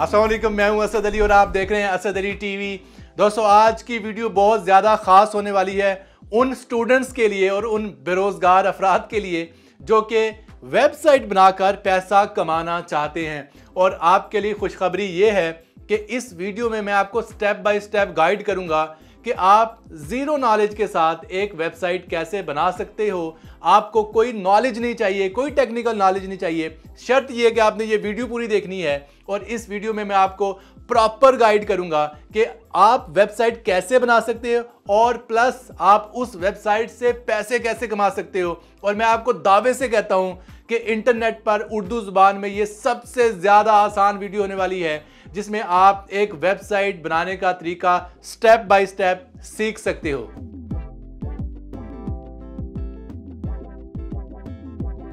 असलम मैं हूं असद अली और आप देख रहे हैं असद अली टीवी दोस्तों आज की वीडियो बहुत ज़्यादा ख़ास होने वाली है उन स्टूडेंट्स के लिए और उन बेरोज़गार अफराद के लिए जो कि वेबसाइट बनाकर पैसा कमाना चाहते हैं और आपके लिए खुशखबरी ये है कि इस वीडियो में मैं आपको स्टेप बाय स्टेप गाइड करूँगा कि आप ज़ीरो नॉलेज के साथ एक वेबसाइट कैसे बना सकते हो आपको कोई नॉलेज नहीं चाहिए कोई टेक्निकल नॉलेज नहीं चाहिए शर्त यह कि आपने ये वीडियो पूरी देखनी है और इस वीडियो में मैं आपको प्रॉपर गाइड करूंगा कि आप वेबसाइट कैसे बना सकते हो और प्लस आप उस वेबसाइट से पैसे कैसे कमा सकते हो और मैं आपको दावे से कहता हूं कि इंटरनेट पर उर्दू ज़ुबान में ये सबसे ज़्यादा आसान वीडियो होने वाली है जिसमें आप एक वेबसाइट बनाने का तरीका स्टेप बाय स्टेप सीख सकते हो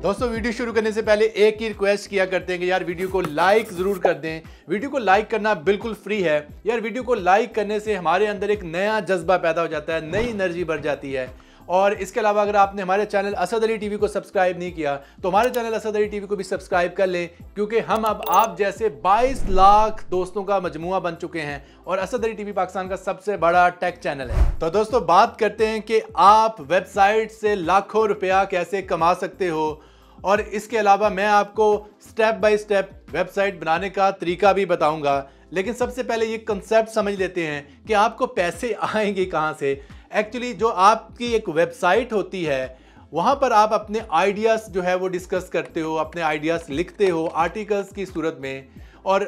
दोस्तों वीडियो शुरू करने से पहले एक ही रिक्वेस्ट किया करते हैं कि यार वीडियो को लाइक ज़रूर कर दें वीडियो को लाइक करना बिल्कुल फ्री है यार वीडियो को लाइक करने से हमारे अंदर एक नया जज्बा पैदा हो जाता है नई एनर्जी बढ़ जाती है और इसके अलावा अगर आपने हमारे चैनल असद अली टीवी को सब्सक्राइब नहीं किया तो हमारे चैनल असद अली टीवी को भी सब्सक्राइब कर लें क्योंकि हम अब आप जैसे 22 लाख दोस्तों का मजमू बन चुके हैं और असद अली टीवी पाकिस्तान का सबसे बड़ा टेक चैनल है तो दोस्तों बात करते हैं कि आप वेबसाइट से लाखों रुपया कैसे कमा सकते हो और इसके अलावा मैं आपको स्टेप बाई स्टेप वेबसाइट बनाने का तरीका भी बताऊँगा लेकिन सबसे पहले ये कंसेप्ट समझ लेते हैं कि आपको पैसे आएंगे कहाँ से एक्चुअली जो आपकी एक वेबसाइट होती है वहाँ पर आप अपने आइडियाज़ जो है वो डिस्कस करते हो अपने आइडियाज़ लिखते हो आर्टिकल्स की सूरत में और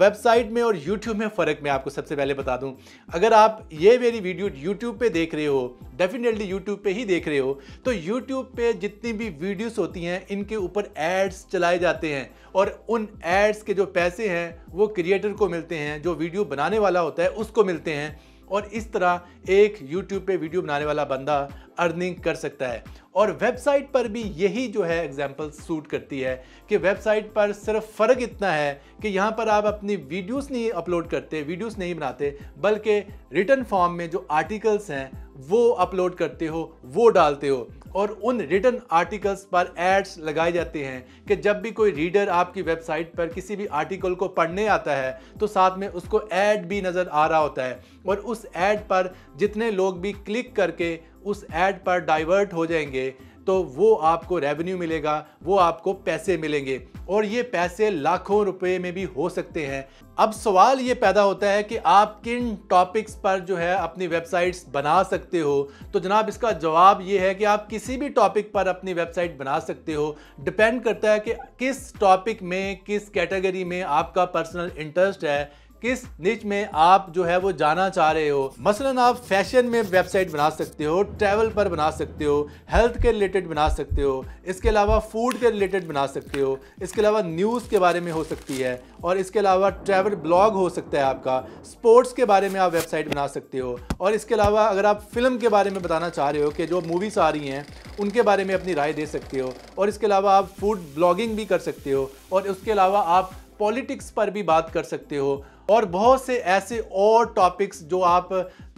वेबसाइट में और यूट्यूब में फ़र्क मैं आपको सबसे पहले बता दूं अगर आप ये मेरी वीडियो यूट्यूब पे देख रहे हो डेफिनेटली यूट्यूब पे ही देख रहे हो तो यूट्यूब पे जितनी भी वीडियोस होती हैं इनके ऊपर एड्स चलाए जाते हैं और उन एड्स के जो पैसे हैं वो क्रिएटर को मिलते हैं जो वीडियो बनाने वाला होता है उसको मिलते हैं और इस तरह एक YouTube पे वीडियो बनाने वाला बंदा अर्निंग कर सकता है और वेबसाइट पर भी यही जो है एग्जाम्पल सूट करती है कि वेबसाइट पर सिर्फ फ़र्क इतना है कि यहाँ पर आप अपनी वीडियोस नहीं अपलोड करते वीडियोस नहीं बनाते बल्कि रिटर्न फॉर्म में जो आर्टिकल्स हैं वो अपलोड करते हो वो डालते हो और उन रिटर्न आर्टिकल्स पर एड्स लगाए जाते हैं कि जब भी कोई रीडर आपकी वेबसाइट पर किसी भी आर्टिकल को पढ़ने आता है तो साथ में उसको ऐड भी नज़र आ रहा होता है और उस एड पर जितने लोग भी क्लिक करके उस ऐड पर डाइवर्ट हो जाएंगे तो वो आपको रेवेन्यू मिलेगा वो आपको पैसे मिलेंगे और ये पैसे लाखों रुपए में भी हो सकते हैं अब सवाल ये पैदा होता है कि आप किन टॉपिक्स पर जो है अपनी वेबसाइट्स बना सकते हो तो जनाब इसका जवाब ये है कि आप किसी भी टॉपिक पर अपनी वेबसाइट बना सकते हो डिपेंड करता है कि किस टॉपिक में किस कैटेगरी में आपका पर्सनल इंटरेस्ट है किस निच में आप जो है वो जाना चाह रहे हो मसलन आप फैशन में वेबसाइट बना सकते हो ट्रैवल पर बना सकते हो हेल्थ के रिलेटेड बना सकते हो इसके अलावा फूड के रिलेटेड बना सकते हो इसके अलावा न्यूज़ के बारे में हो सकती है और इसके अलावा ट्रैवल ब्लॉग हो सकता है आपका स्पोर्ट्स के बारे में आप वेबसाइट बना सकते हो और इसके अलावा अगर आप फिल्म के बारे में बताना चाह रहे हो कि जो मूवीज़ आ रही हैं उनके बारे में अपनी राय दे सकते हो और इसके अलावा आप फूड ब्लॉगिंग भी कर सकते हो और उसके अलावा आप पॉलिटिक्स पर भी बात कर सकते हो और बहुत से ऐसे और टॉपिक्स जो आप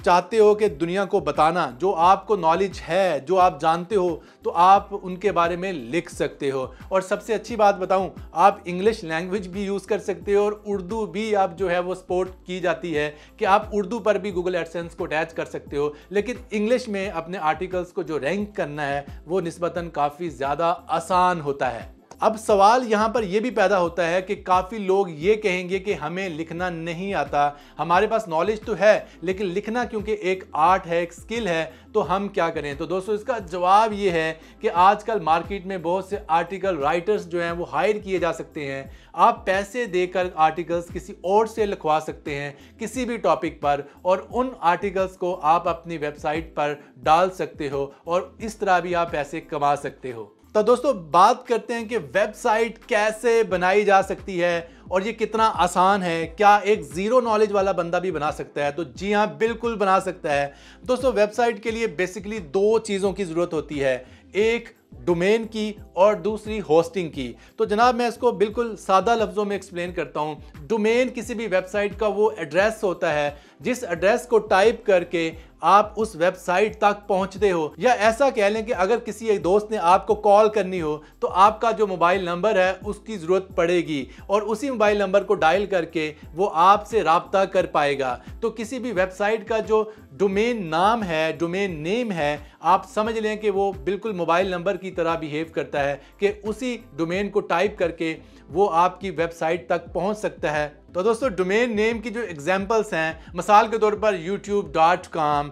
चाहते हो कि दुनिया को बताना जो आपको नॉलेज है जो आप जानते हो तो आप उनके बारे में लिख सकते हो और सबसे अच्छी बात बताऊं आप इंग्लिश लैंग्वेज भी यूज़ कर सकते हो और उर्दू भी आप जो है वो सपोर्ट की जाती है कि आप उर्दू पर भी गूगल एडसेंस को अटैच कर सकते हो लेकिन इंग्लिश में अपने आर्टिकल्स को जो रैंक करना है वो नस्बता काफ़ी ज़्यादा आसान होता है अब सवाल यहाँ पर यह भी पैदा होता है कि काफ़ी लोग ये कहेंगे कि हमें लिखना नहीं आता हमारे पास नॉलेज तो है लेकिन लिखना क्योंकि एक आर्ट है एक स्किल है तो हम क्या करें तो दोस्तों इसका जवाब ये है कि आजकल मार्केट में बहुत से आर्टिकल राइटर्स जो हैं वो हायर किए जा सकते हैं आप पैसे देकर आर्टिकल्स किसी और से लिखवा सकते हैं किसी भी टॉपिक पर और उन आर्टिकल्स को आप अपनी वेबसाइट पर डाल सकते हो और इस तरह भी आप पैसे कमा सकते हो तो दोस्तों बात करते हैं कि वेबसाइट कैसे बनाई जा सकती है और ये कितना आसान है क्या एक ज़ीरो नॉलेज वाला बंदा भी बना सकता है तो जी हाँ बिल्कुल बना सकता है दोस्तों वेबसाइट के लिए बेसिकली दो चीज़ों की ज़रूरत होती है एक डोमेन की और दूसरी होस्टिंग की तो जनाब मैं इसको बिल्कुल सादा लफ्ज़ों में एक्सप्लेन करता हूँ डोमेन किसी भी वेबसाइट का वो एड्रेस होता है जिस एड्रेस को टाइप करके आप उस वेबसाइट तक पहुंचते हो या ऐसा कह लें कि अगर किसी एक दोस्त ने आपको कॉल करनी हो तो आपका जो मोबाइल नंबर है उसकी ज़रूरत पड़ेगी और उसी मोबाइल नंबर को डायल करके वो आपसे रबता कर पाएगा तो किसी भी वेबसाइट का जो डोमेन नाम है डोमेन नेम है आप समझ लें कि वो बिल्कुल मोबाइल नंबर की तरह बिहेव करता है कि उसी डोमेन को टाइप करके वो आपकी वेबसाइट तक पहुँच सकता है तो दोस्तों डोमेन नेम की जो एग्जांपल्स हैं मिसाल के तौर पर यूट्यूब डॉट कॉम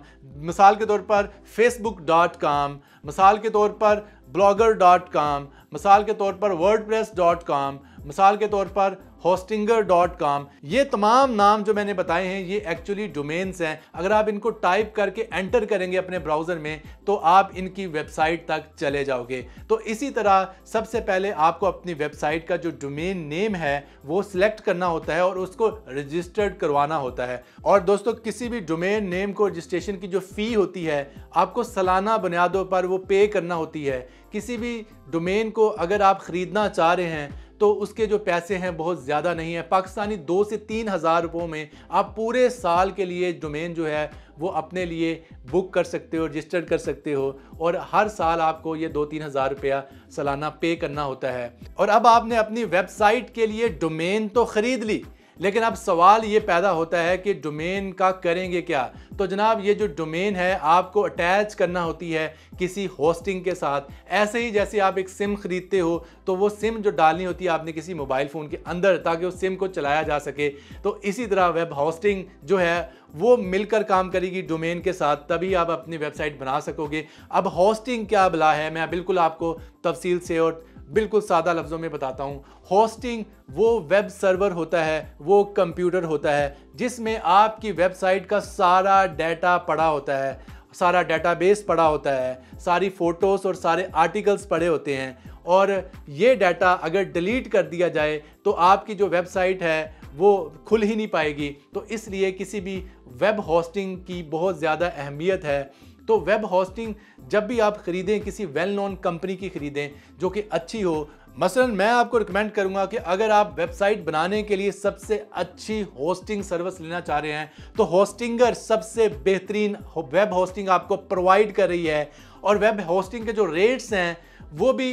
मिसाल के तौर पर फेसबुक डॉट कॉम मिसाल के तौर पर ब्लॉगर डॉट कॉम मिसाल के तौर पर वर्ड डॉट कॉम मिसाल के तौर पर होस्टिंगर डॉट कॉम ये तमाम नाम जो मैंने बताए हैं ये एक्चुअली डोमेन्स हैं अगर आप इनको टाइप करके एंटर करेंगे अपने ब्राउज़र में तो आप इनकी वेबसाइट तक चले जाओगे तो इसी तरह सबसे पहले आपको अपनी वेबसाइट का जो डोमेन नेम है वो सिलेक्ट करना होता है और उसको रजिस्टर्ड करवाना होता है और दोस्तों किसी भी डोमेन नेम को रजिस्ट्रेशन की जो फ़ी होती है आपको सालाना बुनियादों पर वो पे करना होती है किसी भी डोमेन को अगर आप ख़रीदना चाह रहे हैं तो उसके जो पैसे हैं बहुत ज़्यादा नहीं है पाकिस्तानी दो से तीन हज़ार रुपयों में आप पूरे साल के लिए डोमेन जो है वो अपने लिए बुक कर सकते हो रजिस्टर्ड कर सकते हो और हर साल आपको ये दो तीन हज़ार रुपया सालाना पे करना होता है और अब आपने अपनी वेबसाइट के लिए डोमेन तो ख़रीद ली लेकिन अब सवाल ये पैदा होता है कि डोमेन का करेंगे क्या तो जनाब ये जो डोमेन है आपको अटैच करना होती है किसी होस्टिंग के साथ ऐसे ही जैसे आप एक सिम खरीदते हो तो वो सिम जो डालनी होती है आपने किसी मोबाइल फ़ोन के अंदर ताकि उस सिम को चलाया जा सके तो इसी तरह वेब होस्टिंग जो है वो मिलकर काम करेगी डोमेन के साथ तभी आप अपनी वेबसाइट बना सकोगे अब होस्टिंग क्या बला है मैं बिल्कुल आपको तफसील से और बिल्कुल सादा लफ्ज़ों में बताता हूँ होस्टिंग वो वेब सर्वर होता है वो कंप्यूटर होता है जिसमें आपकी वेबसाइट का सारा डाटा पड़ा होता है सारा बेस पड़ा होता है सारी फ़ोटोज़ और सारे आर्टिकल्स पड़े होते हैं और ये डाटा अगर डिलीट कर दिया जाए तो आपकी जो वेबसाइट है वो खुल ही नहीं पाएगी तो इसलिए किसी भी वेब होस्टिंग की बहुत ज़्यादा अहमियत है तो वेब होस्टिंग जब भी आप खरीदें किसी वेल नोन कंपनी की खरीदें जो कि अच्छी हो मसलन मैं आपको रिकमेंड करूंगा कि अगर आप वेबसाइट बनाने के लिए सबसे अच्छी होस्टिंग सर्विस लेना चाह रहे हैं तो होस्टिंगर सबसे बेहतरीन वेब होस्टिंग आपको प्रोवाइड कर रही है और वेब होस्टिंग के जो रेट्स हैं वो भी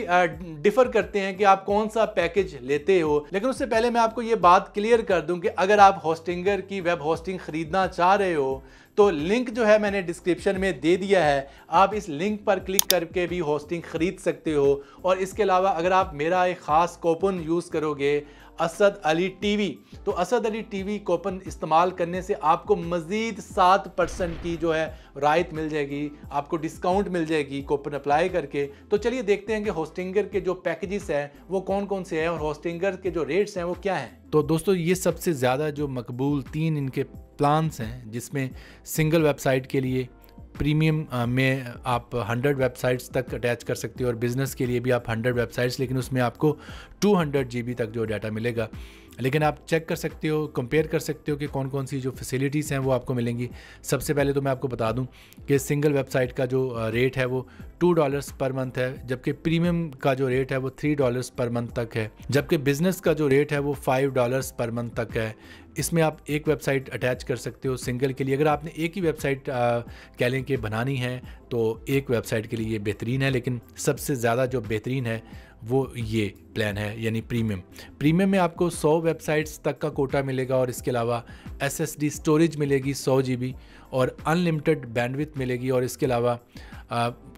डिफ़र करते हैं कि आप कौन सा पैकेज लेते हो लेकिन उससे पहले मैं आपको ये बात क्लियर कर दूं कि अगर आप होस्टिंगर की वेब होस्टिंग ख़रीदना चाह रहे हो तो लिंक जो है मैंने डिस्क्रिप्शन में दे दिया है आप इस लिंक पर क्लिक करके भी होस्टिंग खरीद सकते हो और इसके अलावा अगर आप मेरा एक ख़ास कोपन यूज़ करोगे असद अली टीवी तो असद अली टीवी कोपन इस्तेमाल करने से आपको मज़ीद सात परसेंट की जो है रायत मिल जाएगी आपको डिस्काउंट मिल जाएगी कोपन अप्लाई करके तो चलिए देखते हैं कि होस्टिंगर के जो पैकेजेस हैं वो कौन कौन से हैं और होस्टिंगर के जो रेट्स हैं वो क्या हैं तो दोस्तों ये सबसे ज़्यादा जो मकबूल तीन इनके प्लान्स हैं जिसमें सिंगल वेबसाइट के लिए प्रीमियम uh, में आप 100 वेबसाइट्स तक अटैच कर सकते हो और बिज़नेस के लिए भी आप 100 वेबसाइट्स लेकिन उसमें आपको 200 हंड्रेड तक जो डाटा मिलेगा लेकिन आप चेक कर सकते हो कंपेयर कर सकते हो कि कौन कौन सी जो फैसिलिटीज़ हैं वो आपको मिलेंगी सबसे पहले तो मैं आपको बता दूं कि सिंगल वेबसाइट का जो रेट uh, है वो टू डॉलर्स पर मंथ है जबकि प्रीमियम का जो रेट है वो थ्री डॉलर्स पर मंथ तक है जबकि बिज़नेस का जो रेट है वो फाइव डॉलर्स पर मंथ तक है इसमें आप एक वेबसाइट अटैच कर सकते हो सिंगल के लिए अगर आपने एक ही वेबसाइट कह लें कि बनानी है तो एक वेबसाइट के लिए ये बेहतरीन है लेकिन सबसे ज़्यादा जो बेहतरीन है वो ये प्लान है यानी प्रीमियम प्रीमियम में आपको 100 वेबसाइट्स तक का कोटा मिलेगा और इसके अलावा एस स्टोरेज मिलेगी सौ जी और अनलिमिटेड बैंडविथ मिलेगी और इसके अलावा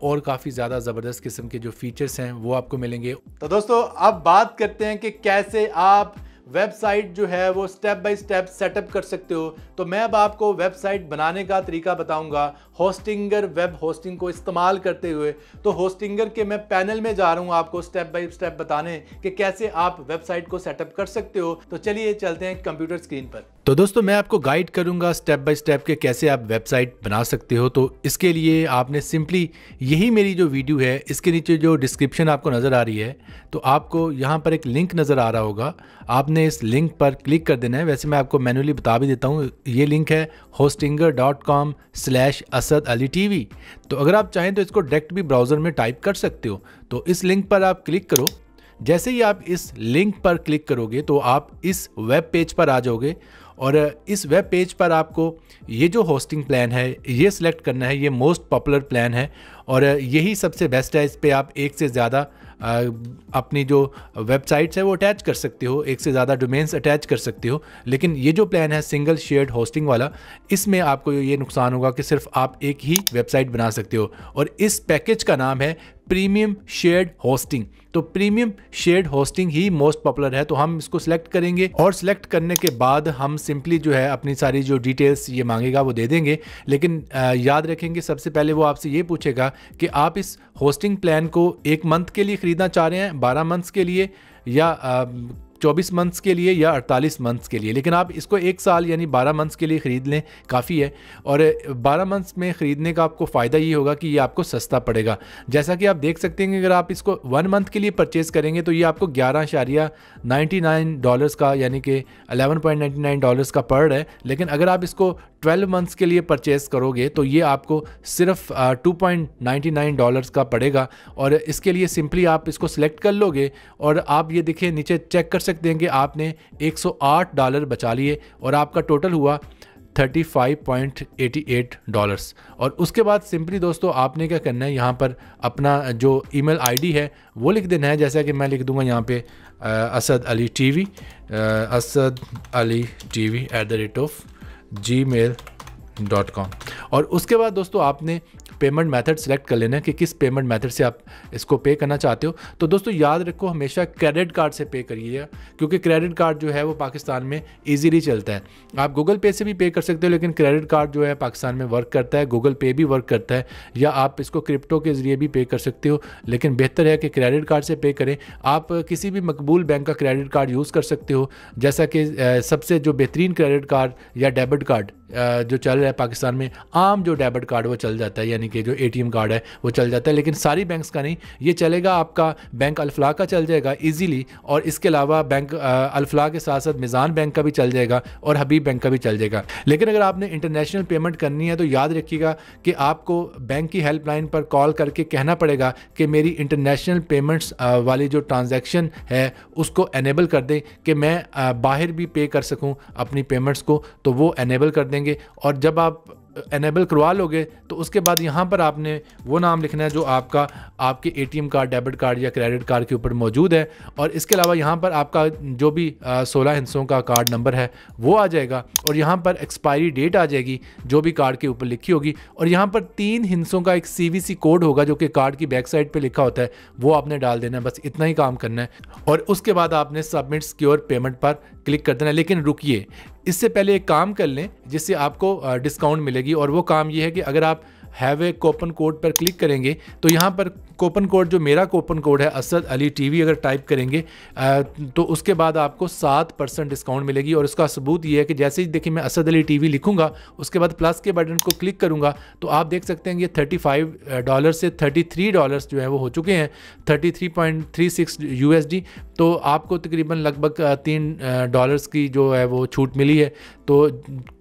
और काफ़ी ज़्यादा ज़बरदस्त किस्म के जो फीचर्स हैं वो आपको मिलेंगे तो दोस्तों अब बात करते हैं कि कैसे आप वेबसाइट जो है वो स्टेप बाय स्टेप सेटअप कर सकते हो तो मैं अब आपको वेबसाइट बनाने का तरीका बताऊंगा होस्टिंगर वेब होस्टिंग को इस्तेमाल करते हुए तो होस्टिंगर के मैं पैनल में जा रहा हूँ आपको स्टेप बाई स्टेप बताने कि कैसे आप वेबसाइट को सेटअप कर सकते हो तो चलिए चलते हैं कंप्यूटर स्क्रीन पर तो दोस्तों मैं आपको गाइड करूंगा स्टेप बाय स्टेप के कैसे आप वेबसाइट बना सकते हो तो इसके लिए आपने सिंपली यही मेरी जो वीडियो है इसके नीचे जो डिस्क्रिप्शन आपको नज़र आ रही है तो आपको यहाँ पर एक लिंक नज़र आ रहा होगा आपने इस लिंक पर क्लिक कर देना है वैसे मैं आपको मैनुअली बता भी देता हूँ ये लिंक है Hostinger dot com slash Asad Ali TV तो अगर आप चाहें तो इसको डायरेक्ट भी ब्राउज़र में टाइप कर सकते हो तो इस लिंक पर आप क्लिक करो जैसे ही आप इस लिंक पर क्लिक करोगे तो आप इस वेब पेज पर आ जाओगे और इस वेब पेज पर आपको ये जो होस्टिंग प्लान है ये सिलेक्ट करना है ये मोस्ट पॉपुलर प्लान है और यही सबसे बेस्ट है इस पर आप एक से ज़्यादा अपनी जो वेबसाइट्स है वो अटैच कर सकते हो एक से ज़्यादा डोमेन्स अटैच कर सकते हो लेकिन ये जो प्लान है सिंगल शेयर्ड होस्टिंग वाला इसमें आपको ये नुकसान होगा कि सिर्फ आप एक ही वेबसाइट बना सकते हो और इस पैकेज का नाम है प्रीमियम शेयर्ड होस्टिंग तो प्रीमियम शेयर्ड होस्टिंग ही मोस्ट पॉपुलर है तो हम इसको सिलेक्ट करेंगे और सिलेक्ट करने के बाद हम सिंपली जो है अपनी सारी जो डिटेल्स ये मांगेगा वो दे देंगे लेकिन याद रखेंगे सबसे पहले वो आपसे ये पूछेगा कि आप इस होस्टिंग प्लान को एक मंथ के लिए ख़रीदना चाह रहे हैं बारह मंथ्स के लिए या 24 मंथ्स के लिए या 48 मंथ्स के लिए लेकिन आप इसको एक साल यानी 12 मंथ्स के लिए ख़रीद लें काफ़ी है और 12 मंथ्स में ख़रीदने का आपको फ़ायदा ये होगा कि ये आपको सस्ता पड़ेगा जैसा कि आप देख सकते हैं कि अगर आप इसको वन मंथ के लिए परचेज़ करेंगे तो ये आपको ग्यारह शारिया नाइन्टी नाइन डॉलर्स का यानी कि eleven point ninety nine dollars का पड़ है लेकिन अगर आप इसको 12 मंथ्स के लिए परचेज़ करोगे तो ये आपको सिर्फ two point ninety nine dollars का पड़ेगा और इसके लिए सिंपली आप इसको सिलेक्ट कर लोगे और आप ये देखिए नीचे चेक कर सकते सकते हैं कि आपने 108 डॉलर बचा लिए और आपका टोटल हुआ 35.88 डॉलर्स और उसके बाद सिंपली दोस्तों आपने क्या करना है यहाँ पर अपना जो ईमेल आईडी है वो लिख देना है जैसा कि मैं लिख दूंगा यहाँ पे Asad Ali T V Asad Ali T V at the rate of Gmail dot com और उसके बाद दोस्तों आपने पेमेंट मेथड सेलेक्ट कर लेना है कि किस पेमेंट मेथड से आप इसको पे करना चाहते हो तो दोस्तों याद रखो हमेशा क्रेडिट कार्ड से पे करिएगा क्योंकि क्रेडिट कार्ड जो है वो पाकिस्तान में ईजीली चलता है आप गूगल पे से भी पे कर सकते हो लेकिन क्रेडिट कार्ड जो है पाकिस्तान में वर्क करता है गूगल पे भी वर्क करता है या आप इसको क्रिप्टो के ज़रिए भी पे कर सकते हो लेकिन बेहतर है कि क्रेडिट कार्ड से पे करें आप किसी भी मकबूल बैंक का क्रेडिट कार्ड यूज़ कर सकते हो जैसा कि सबसे जो बेहतरीन क्रेडिट कार्ड या डेबिट कार्ड जो चल रहा है पाकिस्तान में आम जो डेबिट कार्ड वो चल जाता है यानी कि जो एटीएम कार्ड है वो चल जाता है लेकिन सारी बैंक्स का नहीं ये चलेगा आपका बैंक अल्फला का चल जाएगा ईजीली और इसके अलावा बैंक अल्फला के साथ साथ मिज़ान बैंक का भी चल जाएगा और हबीब बैंक का भी चल जाएगा लेकिन अगर आपने इंटरनेशनल पेमेंट करनी है तो याद रखिएगा कि आपको बैंक की हेल्पलाइन पर कॉल करके कहना पड़ेगा कि मेरी इंटरनेशनल पेमेंट्स वाली जो ट्रांजेक्शन है उसको एनेबल कर दें कि मैं बाहर भी पे कर सकूँ अपनी पेमेंट्स को तो वो एनेबल कर देंगे करेंगे और जब आप एनेबल करवा लोगे तो उसके बाद यहाँ पर आपने वो नाम लिखना है जो आपका आपके एटीएम कार्ड डेबिट कार्ड या क्रेडिट कार्ड के ऊपर मौजूद है और इसके अलावा यहाँ पर आपका जो भी सोलह हिंसों का कार्ड नंबर है वो आ जाएगा और यहाँ पर एक्सपायरी डेट आ जाएगी जो भी कार्ड के ऊपर लिखी होगी और यहाँ पर तीन हिंसों का एक सी कोड होगा जो कि कार्ड की बैक साइड पर लिखा होता है वो आपने डाल देना है बस इतना ही काम करना है और उसके बाद आपने सबमिट सिक्योर पेमेंट पर क्लिक कर देना है लेकिन रुकीये इससे पहले एक काम कर लें जिससे आपको डिस्काउंट मिलेगी और वो काम ये है कि अगर आप हैव ए कोपन कोड पर क्लिक करेंगे तो यहाँ पर कोपन कोड जो मेरा कोपन कोड है असद अली टीवी अगर टाइप करेंगे तो उसके बाद आपको सात परसेंट डिस्काउंट मिलेगी और उसका सबूत ये है कि जैसे ही देखिए मैं असद अली टीवी लिखूंगा उसके बाद प्लस के बटन को क्लिक करूंगा तो आप देख सकते हैं ये थर्टी फाइव डॉलर से थर्टी थ्री डॉलर्स जो है वो हो चुके हैं thirty three point three six U S D तो आपको तकरीबन लगभग तीन डॉलर्स की जो है वो छूट मिली है तो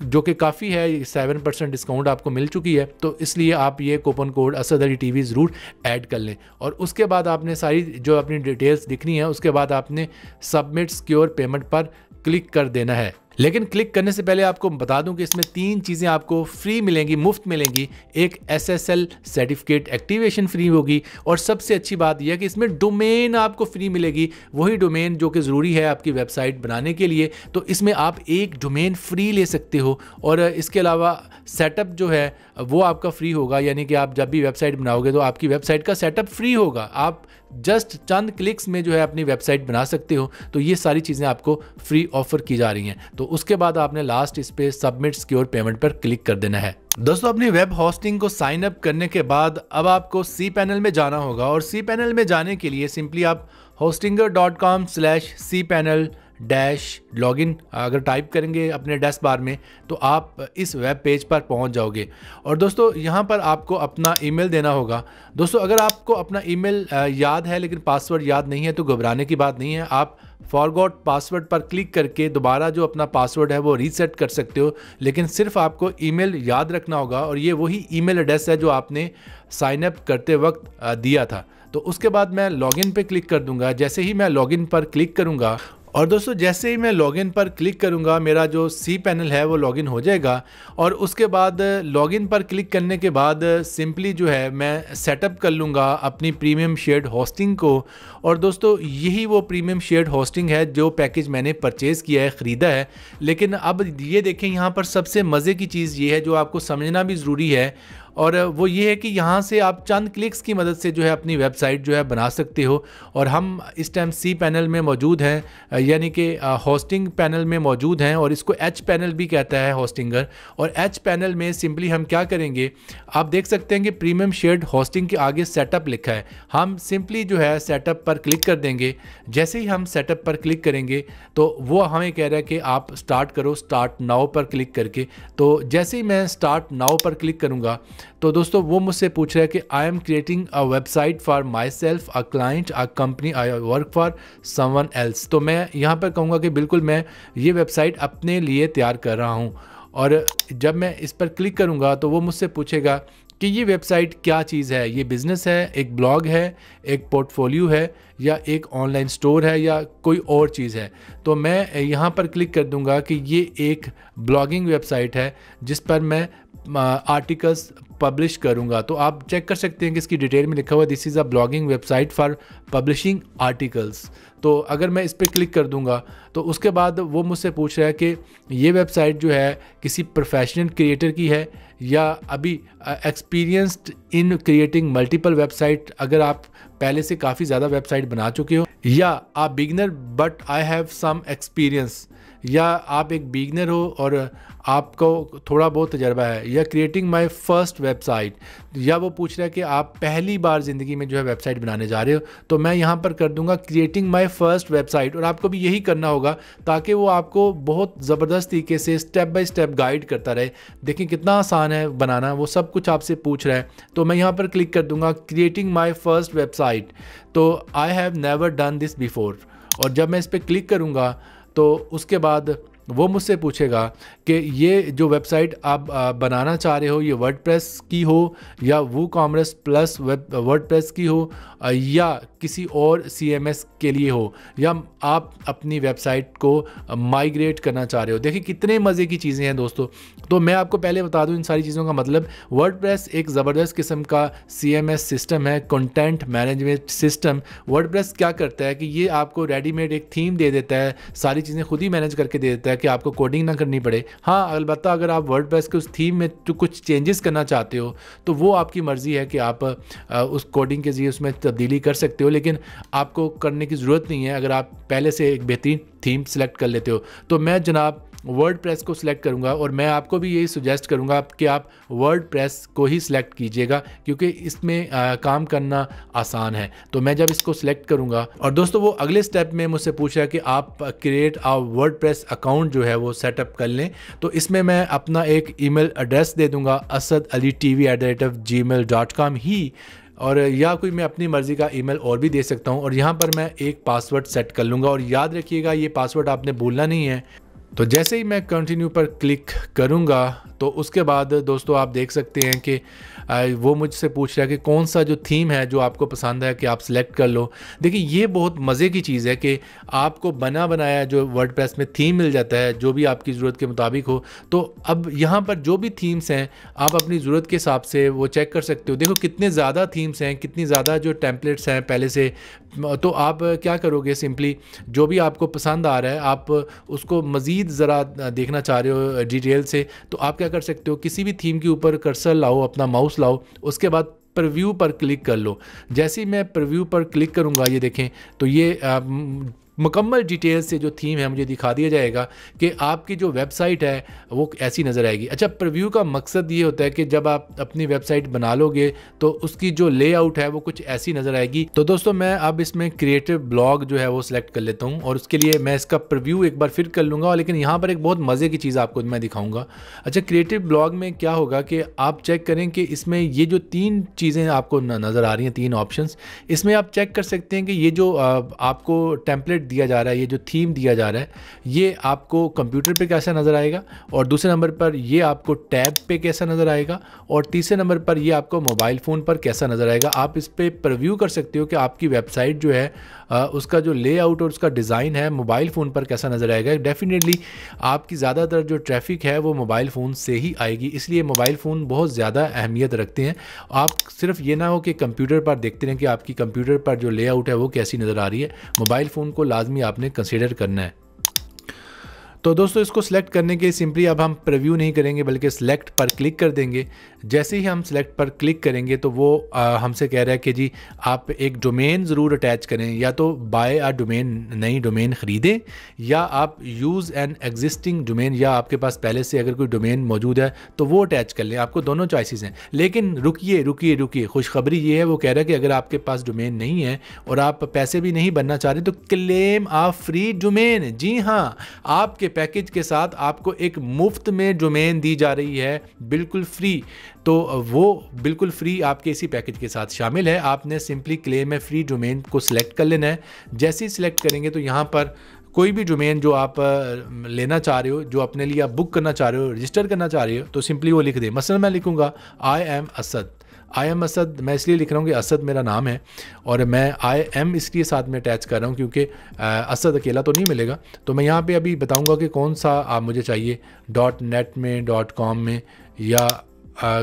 जो कि काफ़ी है सेवन परसेंट डिस्काउंट आपको मिल चुकी है तो इसलिए आप ये coupon code Asad Ali T V ज़रूर ऐड कर लें और उसके बाद आपने सारी जो अपनी डिटेल्स दिखनी है उसके बाद आपने सबमिट सिक्योर पेमेंट पर क्लिक कर देना है लेकिन क्लिक करने से पहले आपको बता दूं कि इसमें तीन चीज़ें आपको फ्री मिलेंगी मुफ्त मिलेंगी एक S S L certificate activation free होगी और सबसे अच्छी बात यह कि इसमें डोमेन आपको फ्री मिलेगी वही डोमेन जो कि ज़रूरी है आपकी वेबसाइट बनाने के लिए तो इसमें आप एक डोमेन फ्री ले सकते हो और इसके अलावा सेटअप जो है वो आपका फ्री होगा यानी कि आप जब भी वेबसाइट बनाओगे तो आपकी वेबसाइट का सेटअप फ्री होगा आप जस्ट चंद क्लिक्स में जो है अपनी वेबसाइट बना सकते हो तो ये सारी चीज़ें आपको फ्री ऑफर की जा रही हैं तो उसके बाद आपने लास्ट इस पर सबमिट सिक्योर पेमेंट पर क्लिक कर देना है दोस्तों अपनी वेब होस्टिंग को साइन अप करने के बाद अब आपको सी पैनल में जाना होगा और सी पैनल में जाने के लिए सिंपली आप Hostinger dot com slash C panel dash login अगर टाइप करेंगे अपने डेस्क बार में तो आप इस वेब पेज पर पहुंच जाओगे और दोस्तों यहाँ पर आपको अपना ईमेल देना होगा दोस्तों अगर आपको अपना ईमेल याद है लेकिन पासवर्ड याद नहीं है तो घबराने की बात नहीं है आप फॉरगॉट पासवर्ड पर क्लिक करके दोबारा जो अपना पासवर्ड है वो रीसेट कर सकते हो लेकिन सिर्फ आपको ईमेल याद रखना होगा और ये वही ईमेल एड्रेस है जो आपने साइन अप करते वक्त दिया था तो उसके बाद मैं लॉगिन पे क्लिक कर दूंगा जैसे ही मैं लॉगिन पर क्लिक करूंगा और दोस्तों जैसे ही मैं लॉगिन पर क्लिक करूंगा मेरा जो सी पैनल है वो लॉगिन हो जाएगा और उसके बाद लॉगिन पर क्लिक करने के बाद सिंपली जो है मैं सेटअप कर लूँगा अपनी प्रीमियम शेड होस्टिंग को और दोस्तों यही वो प्रीमियम शेड होस्टिंग है जो पैकेज मैंने परचेज़ किया है ख़रीदा है लेकिन अब ये देखें यहाँ पर सबसे मज़े की चीज़ ये है जो आपको समझना भी ज़रूरी है और वो ये है कि यहाँ से आप चंद क्लिक्स की मदद से जो है अपनी वेबसाइट जो है बना सकते हो और हम इस टाइम सी पैनल में मौजूद हैं यानी कि होस्टिंग पैनल में मौजूद हैं और इसको एच पैनल भी कहता है होस्टिंगर और एच पैनल में सिंपली हम क्या करेंगे आप देख सकते हैं कि प्रीमियम शेड होस्टिंग के आगे सेटअप लिखा है हम सिंपली जो है सेटअप पर क्लिक कर देंगे जैसे ही हम सेटअप पर क्लिक करेंगे तो वो हमें कह रहा है कि आप स्टार्ट करो स्टार्ट नाव पर क्लिक करके तो जैसे ही मैं स्टार्ट नाव पर क्लिक करूँगा तो दोस्तों वो मुझसे पूछ रहे हैं कि I am creating a website for myself a client a company I work for someone else तो मैं यहाँ पर कहूँगा कि बिल्कुल मैं ये वेबसाइट अपने लिए तैयार कर रहा हूँ और जब मैं इस पर क्लिक करूँगा तो वो मुझसे पूछेगा कि ये वेबसाइट क्या चीज़ है ये बिज़नेस है एक ब्लॉग है एक पोर्टफोलियो है या एक ऑनलाइन स्टोर है या कोई और चीज़ है तो मैं यहाँ पर क्लिक कर दूँगा कि ये एक ब्लॉगिंग वेबसाइट है जिस पर मैं आर्टिकल्स पब्लिश करूँगा तो आप चेक कर सकते हैं कि इसकी डिटेल में लिखा हुआ this is a blogging website for publishing articles तो अगर मैं इस पर क्लिक कर दूँगा तो उसके बाद वो मुझसे पूछ रहा है कि ये वेबसाइट जो है किसी प्रोफेशनल क्रिएटर की है या अभी experienced in creating multiple website अगर आप पहले से काफ़ी ज़्यादा वेबसाइट बना चुके हो या आप beginner but I have some experience या आप एक बिगनर हो और आपको थोड़ा बहुत तजर्बा है या क्रिएटिंग माई फर्स्ट वेबसाइट या वो पूछ रहा है कि आप पहली बार ज़िंदगी में जो है वेबसाइट बनाने जा रहे हो तो मैं यहाँ पर कर दूंगा क्रिएटिंग माई फर्स्ट वेबसाइट और आपको भी यही करना होगा ताकि वो आपको बहुत ज़बरदस्त तरीके से स्टेप बाई स्टेप गाइड करता रहे देखिए कितना आसान है बनाना वो सब कुछ आपसे पूछ रहा है तो मैं यहाँ पर क्लिक कर दूंगा क्रिएटिंग माई फर्स्ट वेबसाइट तो I have never done this before और जब मैं इस पर क्लिक करूँगा तो उसके बाद वो मुझसे पूछेगा कि ये जो वेबसाइट आप बनाना चाह रहे हो ये वर्ड की हो या वो कॉमर्स प्लस वेब प्रेस की हो या किसी और सी के लिए हो या आप अपनी वेबसाइट को माइग्रेट करना चाह रहे हो देखिए कितने मज़े की चीज़ें हैं दोस्तों तो मैं आपको पहले बता दूं इन सारी चीज़ों का मतलब वर्ड एक ज़बरदस्त किस्म का सी सिस्टम है कंटेंट मैनेजमेंट सिस्टम वर्ड क्या करता है कि ये आपको रेडीमेड एक थीम दे देता है सारी चीज़ें खुद ही मैनेज करके दे देता है कि आपको कोडिंग ना करनी पड़े हाँ अलबत् अगर आप वर्ड के उस थीम में तो कुछ चेंजेस करना चाहते हो तो वो आपकी मर्ज़ी है कि आप उस कोडिंग के जरिए उसमें तब्दीली कर सकते हो लेकिन आपको करने की ज़रूरत नहीं है अगर आप पहले से एक बेहतरीन थीम सेलेक्ट कर लेते हो तो मैं जनाब वर्ड को सिलेक्ट करूँगा और मैं आपको भी यही सुजेस्ट करूँगा कि आप वर्ड को ही सिलेक्ट कीजिएगा क्योंकि इसमें आ, काम करना आसान है तो मैं जब इसको सिलेक्ट करूंगा और दोस्तों वो अगले स्टेप में मुझसे पूछा कि आप क्रिएट आ वर्ड अकाउंट जो है वो सेटअप कर लें तो इसमें मैं अपना एक ई एड्रेस दे दूँगा Asad Ali T V at the rate of Gmail dot ही और या कोई मैं अपनी मर्ज़ी का ईमेल और भी दे सकता हूँ और यहाँ पर मैं एक पासवर्ड सेट कर लूँगा और याद रखिएगा ये पासवर्ड आपने भूलना नहीं है तो जैसे ही मैं कंटिन्यू पर क्लिक करूँगा तो उसके बाद दोस्तों आप देख सकते हैं कि वो मुझसे पूछ रहा है कि कौन सा जो थीम है जो आपको पसंद है कि आप सेलेक्ट कर लो देखिए ये बहुत मज़े की चीज़ है कि आपको बना बनाया जो वर्ड में थीम मिल जाता है जो भी आपकी ज़रूरत के मुताबिक हो तो अब यहाँ पर जो भी थीम्स हैं आप अपनी ज़रूरत के हिसाब से वो चेक कर सकते हो देखो कितने ज़्यादा थीम्स हैं कितनी ज़्यादा जो टैंपलेट्स हैं पहले से तो आप क्या करोगे सिंपली जो भी आपको पसंद आ रहा है आप उसको मज़ीद ज़रा देखना चाह रहे हो डिटेल से तो आप क्या कर सकते हो किसी भी थीम के ऊपर कर्सर लाओ अपना माउस लाओ उसके बाद प्रव्यू पर क्लिक कर लो जैसे ही मैं प्रव्यू पर क्लिक करूँगा ये देखें तो ये मुकम्मल डिटेल से जो थीम है मुझे दिखा दिया जाएगा कि आपकी जो वेबसाइट है वो ऐसी नज़र आएगी अच्छा प्रव्यू का मकसद ये होता है कि जब आप अपनी वेबसाइट बना लोगे तो उसकी जो लेआउट है वो कुछ ऐसी नज़र आएगी तो दोस्तों मैं अब इसमें क्रिएटिव ब्लॉग जो है वो सिलेक्ट कर लेता हूँ और उसके लिए मैं इसका प्रिव्यू एक बार फिर कर लूँगा लेकिन यहाँ पर एक बहुत मज़े की चीज़ आपको मैं दिखाऊँगा अच्छा क्रिएटिव ब्लॉग में क्या होगा कि आप चेक करें कि इसमें ये जो तीन चीज़ें आपको नज़र आ रही हैं तीन ऑप्शन इसमें आप चेक कर सकते हैं कि ये जो आपको टेम्पलेट कॉन्सेप्ट दिया जा रहा है ये जो थीम दिया जा रहा है ये आपको कंप्यूटर पे कैसा नज़र आएगा और दूसरे नंबर पर ये आपको टैब पे कैसा नज़र आएगा और तीसरे नंबर पर ये आपको मोबाइल फ़ोन पर कैसा नज़र आएगा आप इस पर प्रव्यू कर सकते हो कि आपकी वेबसाइट जो है उसका जो लेआउट और उसका डिज़ाइन है मोबाइल फ़ोन पर कैसा नज़र आएगा डेफिनेटली आपकी ज़्यादातर जो ट्रैफिक है वो मोबाइल फ़ोन से ही आएगी इसलिए मोबाइल फ़ोन बहुत ज़्यादा अहमियत रखते हैं आप सिर्फ ये ना हो कि कंप्यूटर पर देखते रहें कि आपकी कंप्यूटर पर जो लेआउट है वो कैसी नज़र आ रही है मोबाइल फ़ोन को लाजमी आपने कंसिडर करना है तो दोस्तों इसको सिलेक्ट करने के सिंपली अब हम प्रिव्यू नहीं करेंगे बल्कि सिलेक्ट पर क्लिक कर देंगे जैसे ही हम सिलेक्ट पर क्लिक करेंगे तो वो हमसे कह रहा है कि जी आप एक डोमेन ज़रूर अटैच करें या तो बाय आ डोमेन नई डोमेन ख़रीदें या आप यूज़ एन एग्जिस्टिंग डोमेन या आपके पास पहले से अगर कोई डोमेन मौजूद है तो वो अटैच कर लें आपको दोनों चॉइसिस हैं लेकिन रुकिए रुकिए रुकिए खुशखबरी ये है वो कह रहा है कि अगर आपके पास डोमेन नहीं है और आप पैसे भी नहीं बनना चाह रहे तो क्लेम आ फ्री डोमेन जी हाँ आपके पैकेज के साथ आपको एक मुफ्त में डोमेन दी जा रही है बिल्कुल फ्री तो वो बिल्कुल फ्री आपके इसी पैकेज के साथ शामिल है आपने सिंपली क्लेम है फ्री डोमेन को सिलेक्ट कर लेना है जैसे ही सिलेक्ट करेंगे तो यहाँ पर कोई भी डोमेन जो आप लेना चाह रहे हो जो अपने लिए आप बुक करना चाह रहे हो रजिस्टर करना चाह रहे हो तो सिंपली वो लिख दे मसल मैं लिखूंगा I am Asad I am Asad मैं इसलिए लिख रहा हूँ कि असद मेरा नाम है और मैं आई एम इसलिए साथ में अटैच कर रहा हूँ क्योंकि असद अकेला तो नहीं मिलेगा तो मैं यहाँ पे अभी बताऊँगा कि कौन सा आप मुझे चाहिए डॉट नेट में डॉट कॉम में या आ,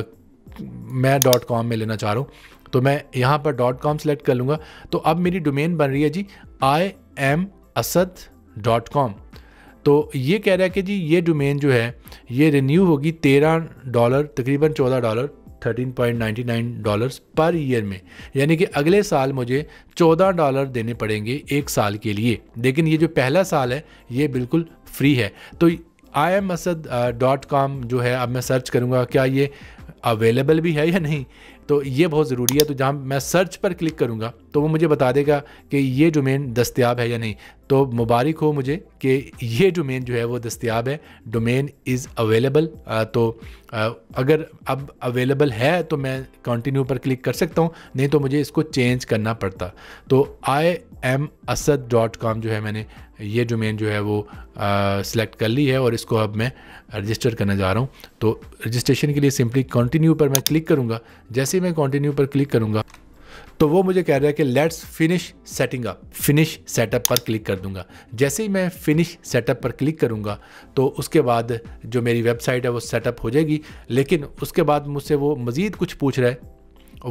मैं डॉट कॉम में लेना चाह रहा हूँ तो मैं यहाँ पर डॉट कॉम सेलेक्ट कर लूँगा तो अब मेरी डोमेन बन रही है जी I am Asad dot com तो ये कह रहा है कि जी ये डोमेन जो है ये रिन्यू होगी तेरह डॉलर तकरीबन चौदह dollar thirteen point ninety nine dollars per year में यानी कि अगले साल मुझे चौदह डॉलर देने पड़ेंगे एक साल के लिए लेकिन ये जो पहला साल है ये बिल्कुल फ्री है तो I am Asad dot com जो है अब मैं सर्च करूँगा क्या ये अवेलेबल भी है या नहीं तो ये बहुत ज़रूरी है तो जहाँ मैं सर्च पर क्लिक करूँगा तो वो मुझे बता देगा कि ये डोमेन दस्तियाब है या नहीं तो मुबारक हो मुझे कि ये डोमेन जो है वो दस्तियाब है डोमेन इज़ अवेलेबल तो अगर अब अवेलेबल है तो मैं कंटिन्यू पर क्लिक कर सकता हूँ नहीं तो मुझे इसको चेंज करना पड़ता तो I am Asad dot com जो है मैंने ये डोमेन जो है वो सिलेक्ट कर ली है और इसको अब मैं रजिस्टर करने जा रहा हूँ तो रजिस्ट्रेशन के लिए सिंपली कंटिन्यू पर मैं क्लिक करूँगा जैसे ही मैं कंटिन्यू पर क्लिक करूँगा तो वो मुझे कह रहा है कि let's finish setting up finish setup पर क्लिक कर दूंगा जैसे ही मैं फिनिश सेटअप पर क्लिक करूंगा तो उसके बाद जो मेरी वेबसाइट है वो सेटअप हो जाएगी लेकिन उसके बाद मुझसे वो मज़ीद कुछ पूछ रहा है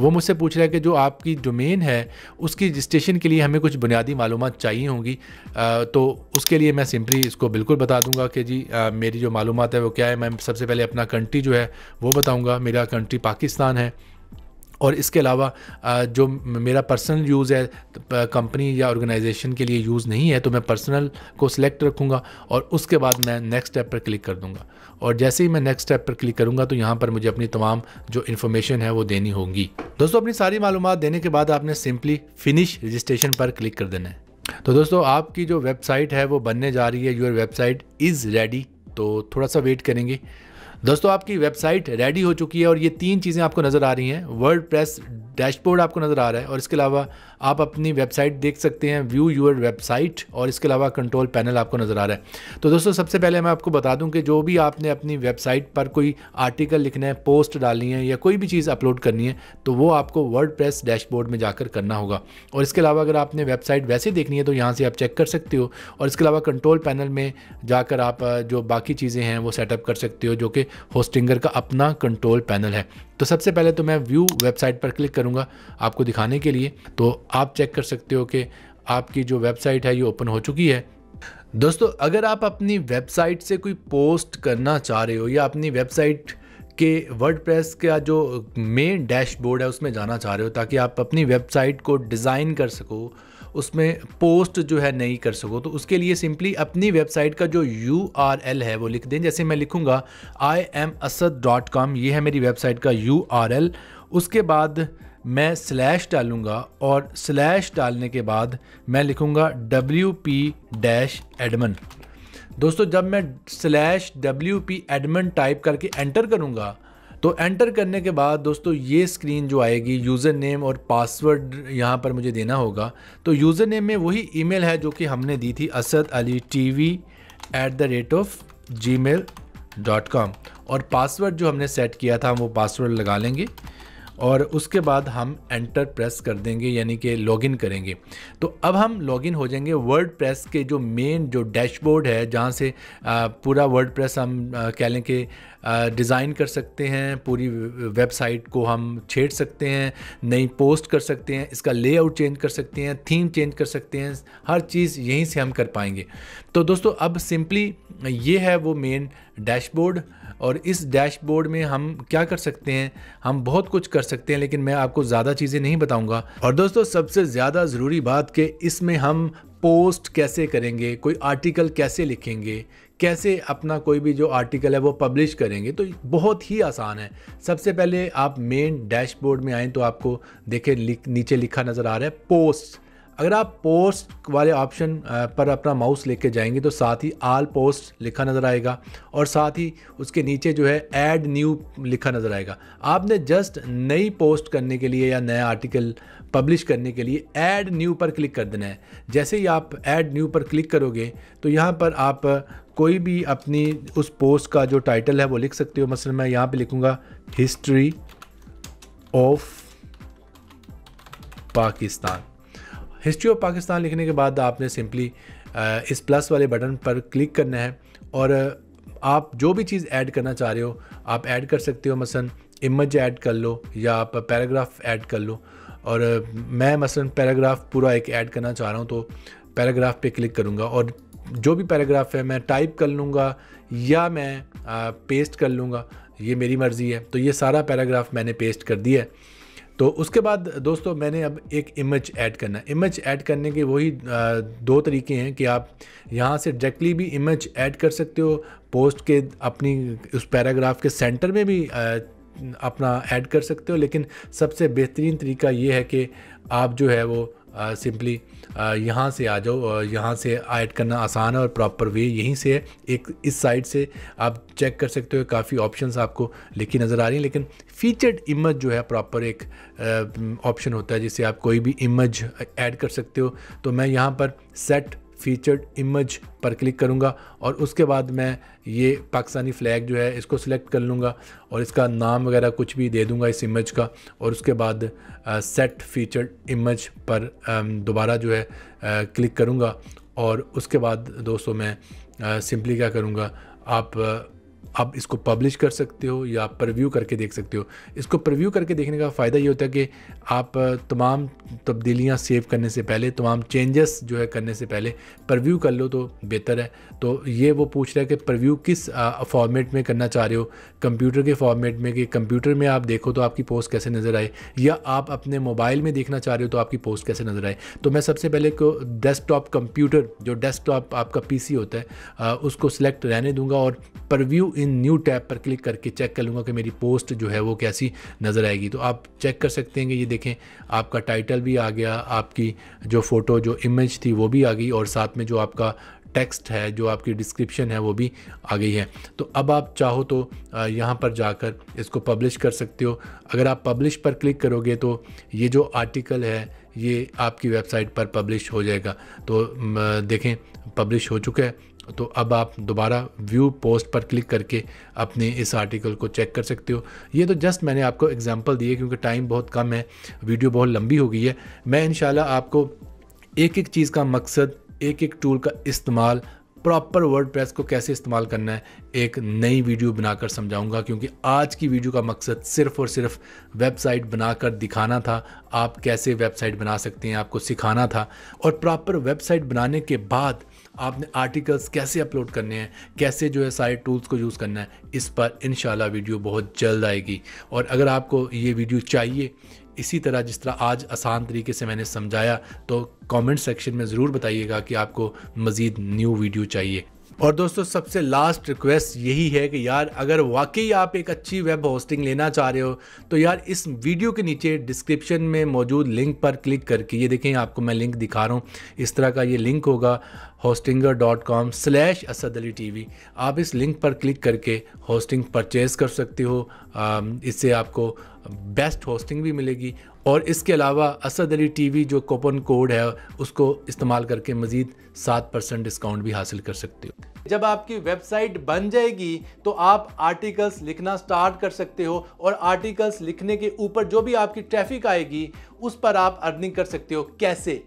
वो मुझसे पूछ रहा है कि जो आपकी डोमेन है उसकी रजिस्ट्रेशन के लिए हमें कुछ बुनियादी मालूम चाहिए होंगी तो उसके लिए मैं सिंपली इसको बिल्कुल बता दूंगा कि जी आ, मेरी जो मालूम है वो क्या है मैं सबसे पहले अपना कंट्री जो है वो बताऊँगा मेरा कंट्री पाकिस्तान है और इसके अलावा जो मेरा पर्सनल यूज़ है कंपनी या ऑर्गेनाइजेशन के लिए यूज़ नहीं है तो मैं पर्सनल को सिलेक्ट रखूँगा और उसके बाद मैं नेक्स्ट स्टेप पर क्लिक कर दूँगा और जैसे ही मैं नेक्स्ट स्टेप पर क्लिक करूँगा तो यहाँ पर मुझे अपनी तमाम जो इन्फॉर्मेशन है वो देनी होगी दोस्तों अपनी सारी मालूम देने के बाद आपने सिंपली फिनिश रजिस्ट्रेशन पर क्लिक कर देना है तो दोस्तों आपकी जो वेबसाइट है वो बनने जा रही है योर वेबसाइट इज़ रेडी तो थोड़ा सा वेट करेंगे दोस्तों आपकी वेबसाइट रेडी हो चुकी है और ये तीन चीज़ें आपको नज़र आ रही हैं वर्ल्ड प्रेस डैशबोर्ड आपको नज़र आ रहा है और इसके अलावा आप अपनी वेबसाइट देख सकते हैं व्यू यूर वेबसाइट और इसके अलावा कंट्रोल पैनल आपको नज़र आ रहा है तो दोस्तों सबसे पहले मैं आपको बता दूं कि जो भी आपने अपनी वेबसाइट पर कोई आर्टिकल लिखना है पोस्ट डालनी है या कोई भी चीज़ अपलोड करनी है तो वो आपको वर्ड डैशबोर्ड में जाकर करना होगा और इसके अलावा अगर आपने वेबसाइट वैसे देखनी है तो यहाँ से आप चेक कर सकते हो और इसके अलावा कंट्रोल पैनल में जाकर आप जो बाकी चीज़ें हैं वो सेटअप कर सकते हो जो कि होस्टिंगर का अपना कंट्रोल पैनल है तो सबसे पहले तो मैं व्यू वेबसाइट पर क्लिक करूँगा आपको दिखाने के लिए तो आप चेक कर सकते हो कि आपकी जो वेबसाइट है ये ओपन हो चुकी है दोस्तों अगर आप अपनी वेबसाइट से कोई पोस्ट करना चाह रहे हो या अपनी वेबसाइट के वर्डप्रेस का जो मेन डैशबोर्ड है उसमें जाना चाह रहे हो ताकि आप अपनी वेबसाइट को डिज़ाइन कर सको उसमें पोस्ट जो है नहीं कर सको तो उसके लिए सिंपली अपनी वेबसाइट का जो यू है वो लिख दें जैसे मैं लिखूँगा I am Asad dot com ये है मेरी वेबसाइट का यू उसके बाद मैं स्लैश डालूँगा और स्लैश डालने के बाद मैं लिखूँगा डब्ल्यू पी डैश एडमन दोस्तों जब मैं slash W P admin type करके एंटर करूँगा तो एंटर करने के बाद दोस्तों ये स्क्रीन जो आएगी यूज़र नेम और पासवर्ड यहाँ पर मुझे देना होगा तो यूज़र नेम में वही ईमेल है जो कि हमने दी थी Asad Ali T V at the rate of Gmail dot com और पासवर्ड जो हमने सेट किया था हम वो पासवर्ड लगा लेंगे और उसके बाद हम एंटर प्रेस कर देंगे यानी कि लॉगिन करेंगे तो अब हम लॉगिन हो जाएंगे वर्ड प्रेस के जो मेन जो डैशबोर्ड है जहाँ से पूरा वर्ड प्रेस हम कह लें कि डिज़ाइन कर सकते हैं पूरी वेबसाइट को हम छेड़ सकते हैं नई पोस्ट कर सकते हैं इसका लेआउट चेंज कर सकते हैं थीम चेंज कर सकते हैं हर चीज़ यहीं से हम कर पाएंगे तो दोस्तों अब सिंपली ये है वो मेन डैशबोर्ड और इस डैशबोर्ड में हम क्या कर सकते हैं हम बहुत कुछ कर सकते हैं लेकिन मैं आपको ज़्यादा चीज़ें नहीं बताऊंगा और दोस्तों सबसे ज़्यादा ज़रूरी बात कि इसमें हम पोस्ट कैसे करेंगे कोई आर्टिकल कैसे लिखेंगे कैसे अपना कोई भी जो आर्टिकल है वो पब्लिश करेंगे तो बहुत ही आसान है सबसे पहले आप मेन डैशबोर्ड में आएँ तो आपको देखें नीचे लिखा नज़र आ रहा है पोस्ट अगर आप पोस्ट वाले ऑप्शन पर अपना माउस लेके जाएंगे तो साथ ही आल पोस्ट लिखा नज़र आएगा और साथ ही उसके नीचे जो है ऐड न्यू लिखा नज़र आएगा आपने जस्ट नई पोस्ट करने के लिए या नया आर्टिकल पब्लिश करने के लिए ऐड न्यू पर क्लिक कर देना है जैसे ही आप ऐड न्यू पर क्लिक करोगे तो यहाँ पर आप कोई भी अपनी उस पोस्ट का जो टाइटल है वो लिख सकते हो मसल मैं यहाँ पर लिखूँगा history of Pakistan history of Pakistan लिखने के बाद आपने सिंपली इस प्लस वाले बटन पर क्लिक करना है और आप जो भी चीज़ ऐड करना चाह रहे हो आप ऐड कर सकते हो मसलन इमेज ऐड कर लो या आप पैराग्राफ ऐड कर लो और मैं मसलन पैराग्राफ पूरा एक ऐड करना चाह रहा हूँ तो पैराग्राफ पे क्लिक करूँगा और जो भी पैराग्राफ है मैं टाइप कर लूँगा या मैं पेस्ट कर लूँगा ये मेरी मर्ज़ी है तो ये सारा पैराग्राफ मैंने पेस्ट कर दिया है तो उसके बाद दोस्तों मैंने अब एक इमेज ऐड करना इमेज ऐड करने के वही दो तरीके हैं कि आप यहाँ से डायरेक्टली भी इमेज ऐड कर सकते हो पोस्ट के अपनी उस पैराग्राफ के सेंटर में भी अपना ऐड कर सकते हो लेकिन सबसे बेहतरीन तरीका ये है कि आप जो है वो सिंपली यहाँ से आ जाओ यहाँ से ऐड करना आसान है और प्रॉपर वे यहीं से है एक इस साइड से आप चेक कर सकते हो काफ़ी ऑप्शंस आपको लिखी नज़र आ रही हैं लेकिन फीचर्ड इमेज जो है प्रॉपर एक ऑप्शन होता है जिससे आप कोई भी इमेज ऐड कर सकते हो तो मैं यहाँ पर सेट फीचर्ड इमेज पर क्लिक करूँगा और उसके बाद मैं ये पाकिस्तानी फ्लैग जो है इसको सिलेक्ट कर लूँगा और इसका नाम वगैरह कुछ भी दे दूँगा इस इमेज का और उसके बाद सेट फीचर्ड इमेज पर दोबारा जो है क्लिक करूँगा और उसके बाद दोस्तों मैं सिंपली क्या करूँगा आप आप इसको पब्लिश कर सकते हो या प्रव्यू करके देख सकते हो इसको प्रव्यू करके देखने का फ़ायदा ये होता है कि आप तमाम तब्दीलियाँ सेव करने से पहले तमाम चेंजेस जो है करने से पहले प्रव्यू कर लो तो बेहतर है तो ये वो पूछ रहा है कि प्रव्यू किस फॉर्मेट में करना चाह रहे हो कंप्यूटर के फॉर्मेट में कि कंप्यूटर में आप देखो तो आपकी पोस्ट कैसे नज़र आए या आप अपने मोबाइल में देखना चाह रहे हो तो आपकी पोस्ट कैसे नज़र आए तो मैं सबसे पहले को डेस्कटॉप कंप्यूटर जो डेस्कटॉप आपका पी होता है उसको सिलेक्ट रहने दूंगा और preview to in new tab पर क्लिक करके चेक कर लूँगा कि मेरी पोस्ट जो है वो कैसी नज़र आएगी तो आप चेक कर सकते हैं ये देखें आपका टाइटल भी आ गया आपकी जो फ़ोटो जो इमेज थी वो भी आ गई और साथ में जो आपका टेक्स्ट है जो आपकी डिस्क्रिप्शन है वो भी आ गई है तो अब आप चाहो तो यहाँ पर जाकर इसको पब्लिश कर सकते हो अगर आप पब्लिश पर क्लिक करोगे तो ये जो आर्टिकल है ये आपकी वेबसाइट पर पब्लिश हो जाएगा तो देखें पब्लिश हो चुका है तो अब आप दोबारा व्यू पोस्ट पर क्लिक करके अपने इस आर्टिकल को चेक कर सकते हो ये तो जस्ट मैंने आपको एग्जांपल दिए क्योंकि टाइम बहुत कम है वीडियो बहुत लंबी हो गई है मैं इन आपको एक एक चीज़ का मकसद एक एक टूल का इस्तेमाल प्रॉपर वर्ड को कैसे इस्तेमाल करना है एक नई वीडियो बनाकर समझाऊंगा क्योंकि आज की वीडियो का मकसद सिर्फ और सिर्फ वेबसाइट बनाकर दिखाना था आप कैसे वेबसाइट बना सकते हैं आपको सिखाना था और प्रॉपर वेबसाइट बनाने के बाद आपने आर्टिकल्स कैसे अपलोड करने हैं कैसे जो है सारे टूल्स को यूज़ करना है इस पर इन वीडियो बहुत जल्द आएगी और अगर आपको ये वीडियो चाहिए इसी तरह जिस तरह आज आसान तरीके से मैंने समझाया तो कमेंट सेक्शन में ज़रूर बताइएगा कि आपको मज़ीद न्यू वीडियो चाहिए और दोस्तों सबसे लास्ट रिक्वेस्ट यही है कि यार अगर वाकई आप एक अच्छी वेब होस्टिंग लेना चाह रहे हो तो यार इस वीडियो के नीचे डिस्क्रिप्शन में मौजूद लिंक पर क्लिक करके ये देखें आपको मैं लिंक दिखा रहा हूँ इस तरह का ये लिंक होगा Hostinger dot com slash Asad Ali T V आप इस लिंक पर क्लिक करके होस्टिंग परचेज़ कर सकते हो um, इससे आपको बेस्ट होस्टिंग भी मिलेगी और इसके अलावा असद अली टी वी जो कोपन कोड है उसको इस्तेमाल करके मज़ीद सात परसेंट डिस्काउंट भी हासिल कर सकते हो जब आपकी वेबसाइट बन जाएगी तो आप आर्टिकल्स लिखना स्टार्ट कर सकते हो और आर्टिकल्स लिखने के ऊपर जो भी आपकी ट्रैफिक आएगी उस पर आप अर्निंग कर सकते हो कैसे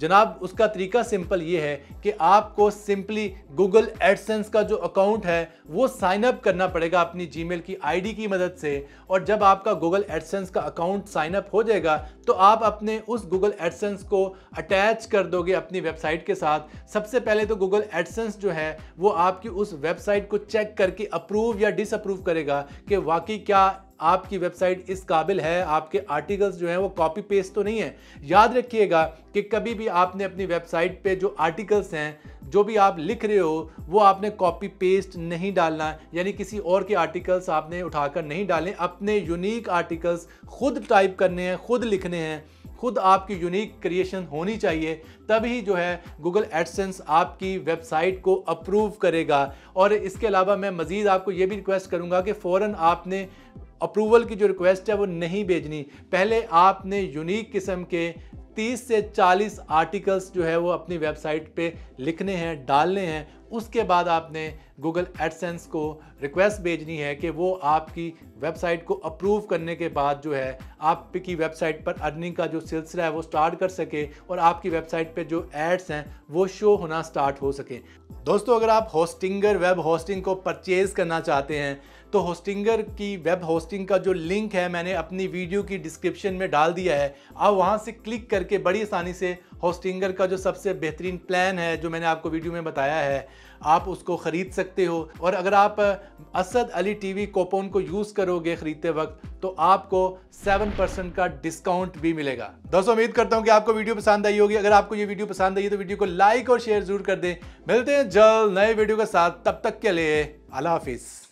जनाब उसका तरीका सिंपल ये है कि आपको सिंपली गूगल एडसेंस का जो अकाउंट है वो साइन अप करना पड़ेगा अपनी जीमेल की आईडी की मदद से और जब आपका गूगल एडसेंस का अकाउंट साइन अप हो जाएगा तो आप अपने उस गूगल एडसेंस को अटैच कर दोगे अपनी वेबसाइट के साथ सबसे पहले तो गूगल एडसेंस जो है वो आपकी उस वेबसाइट को चेक करके अप्रूव या डिसअप्रूव करेगा कि वाकई क्या आपकी वेबसाइट इस काबिल है आपके आर्टिकल्स जो हैं वो कॉपी पेस्ट तो नहीं है याद रखिएगा कि कभी भी आपने अपनी वेबसाइट पे जो आर्टिकल्स हैं जो भी आप लिख रहे हो वो आपने कॉपी पेस्ट नहीं डालना यानी किसी और के आर्टिकल्स आपने उठाकर नहीं डालें अपने यूनिक आर्टिकल्स खुद टाइप करने हैं खुद लिखने हैं खुद आपकी यूनिक क्रिएशन होनी चाहिए तभी जो है गूगल एडसेंस आपकी वेबसाइट को अप्रूव करेगा और इसके अलावा मैं मज़ीद आपको ये भी रिक्वेस्ट करूँगा कि फ़ौर आपने अप्रूवल की जो रिक्वेस्ट है वो नहीं भेजनी पहले आपने यूनिक किस्म के 30 से 40 आर्टिकल्स जो है वो अपनी वेबसाइट पे लिखने हैं डालने हैं उसके बाद आपने गूगल एडसेंस को रिक्वेस्ट भेजनी है कि वो आपकी वेबसाइट को अप्रूव करने के बाद जो है आपकी वेबसाइट पर अर्निंग का जो सिलसिला है वो स्टार्ट कर सके और आपकी वेबसाइट पे जो एड्स हैं वो शो होना स्टार्ट हो सके दोस्तों अगर आप होस्टिंगर वेब होस्टिंग को परचेज़ करना चाहते हैं तो होस्टिंगर की वेब होस्टिंग का जो लिंक है मैंने अपनी वीडियो की डिस्क्रिप्शन में डाल दिया है आप वहाँ से क्लिक करके बड़ी आसानी से होस्टिंगर का जो सबसे बेहतरीन प्लान है जो मैंने आपको वीडियो में बताया है आप उसको ख़रीद सकते हो और अगर आप असद अली टीवी कोपोन को यूज़ करोगे ख़रीदते वक्त तो आपको 7% का डिस्काउंट भी मिलेगा दोस्तों उम्मीद करता हूँ कि आपको वीडियो पसंद आई होगी अगर आपको ये वीडियो पसंद आई है तो वीडियो को लाइक और शेयर जरूर कर दें मिलते हैं जल्द नए वीडियो के साथ तब तक के लिए अला हाफिज़